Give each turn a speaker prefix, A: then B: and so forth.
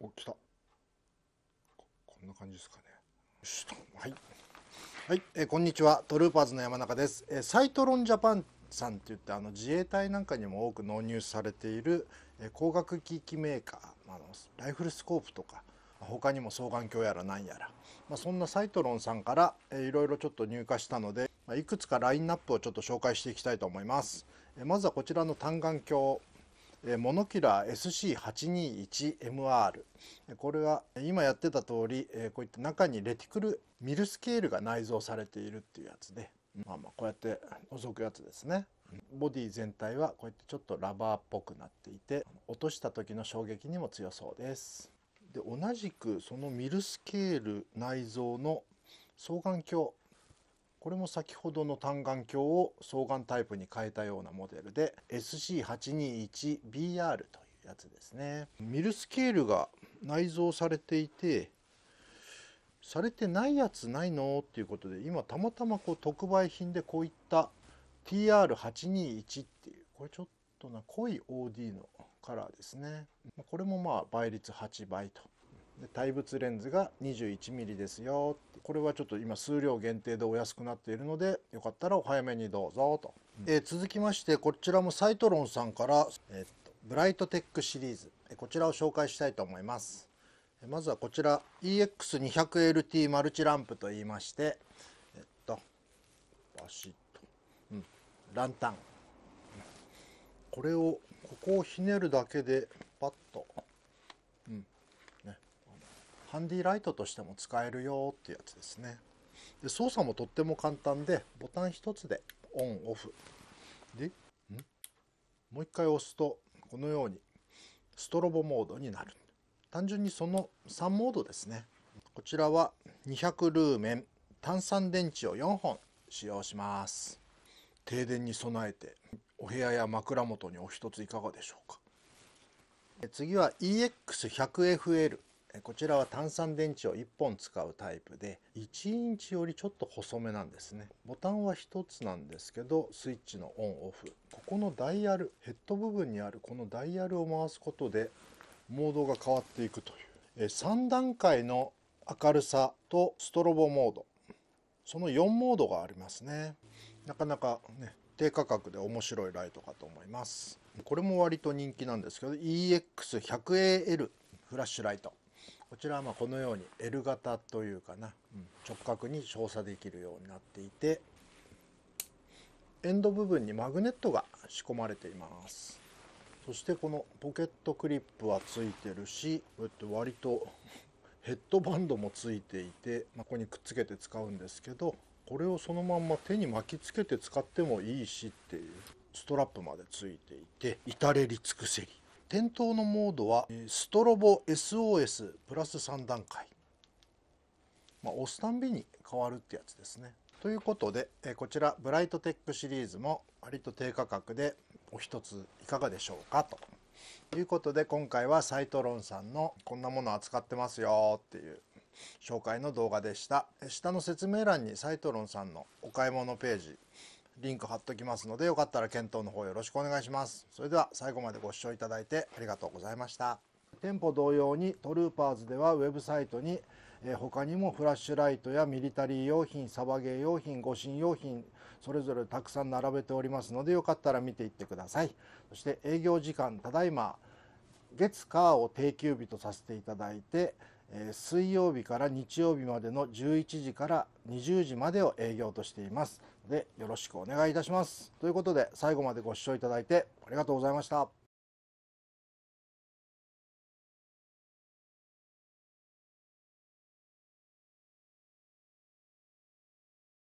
A: お、来た。こんな感じですかね。はい。はい、えー、こんにちは。トルーパーズの山中です。えー、サイトロンジャパンさんって言ってあの自衛隊なんかにも多く納入されている、えー、光学機器メーカー、あのライフルスコープとか他にも双眼鏡やら何やら、まあ、そんなサイトロンさんからえいろいろちょっと入荷したので、まあ、いくつかラインナップをちょっと紹介していきたいと思います。えまずはこちらの単眼鏡モノキュラー SC821MR これは今やってた通りこういった中にレティクルミルスケールが内蔵されているっていうやつで、まあ、まあこうやって覗くやつですねボディ全体はこうやってちょっとラバーっぽくなっていて落とした時の衝撃にも強そうですで同じくそのミルスケール内蔵の双眼鏡これも先ほどの単眼鏡を双眼タイプに変えたようなモデルで SC821BR というやつですねミルスケールが内蔵されていてされてないやつないのっていうことで今たまたまこう特売品でこういった TR821 っていうこれちょっとな濃い OD のカラーですねこれもまあ倍率8倍と対物レンズが 21mm ですよこれはちょっと今数量限定でお安くなっているのでよかったらお早めにどうぞと、うん、えー、続きましてこちらもサイトロンさんから、えー、っとブライトテックシリーズこちらを紹介したいと思いますまずはこちら EX200LT マルチランプといいましてえっとバシッと、うん、ランタンこれをここをひねるだけでパッと、うん、ハンディライトとしても使えるよっていうやつですねで操作もとっても簡単でボタン1つでオンオフでんもう一回押すとこのようにストロボモードになる単純にその3モードですねこちらは200ルーメン炭酸電池を4本使用します停電に備えてお部屋や枕元にお一ついかがでしょうか次は EX100FL こちらは単三電池を1本使うタイプで1インチよりちょっと細めなんですねボタンは1つなんですけどスイッチのオンオフここのダイヤルヘッド部分にあるこのダイヤルを回すことでモードが変わっていくという3段階の明るさとストロボモードその4モードがありますねなかなかね低価格で面白いライトかと思いますこれも割と人気なんですけど EX100AL フラッシュライトこちらはまこのように L 型というかな、うん、直角に照射できるようになっていてエンド部分にマグネットが仕込まれていますそしてこのポケットクリップはついてるしこうやって割とヘッドバンドもついていて、まあ、ここにくっつけて使うんですけどこれをそのまんま手に巻きつけて使ってもいいしっていうストラップまでついていて至れり尽くせり点灯のモードはストロボ SOS プラス3段階、まあ、押すたんびに変わるってやつですねということでこちらブライトテックシリーズも割と低価格でお一ついかがでしょうかということで今回はサイトロンさんのこんなもの扱ってますよっていう紹介の動画でした下の説明欄にサイトロンさんのお買い物ページリンク貼っときますので、よかったら検討の方よろしくお願いします。それでは最後までご視聴いただいてありがとうございました。店舗同様にトルーパーズではウェブサイトに、え他にもフラッシュライトやミリタリー用品サバゲー用品護身用品それぞれたくさん並べておりますのでよかったら見ていってくださいそして営業時間ただいま月火を定休日とさせていただいて、え水曜日から日曜日までの11時から20時までを営業としていますでよろしくお願いいたしますということで最後までご視聴いただいてありがとうございました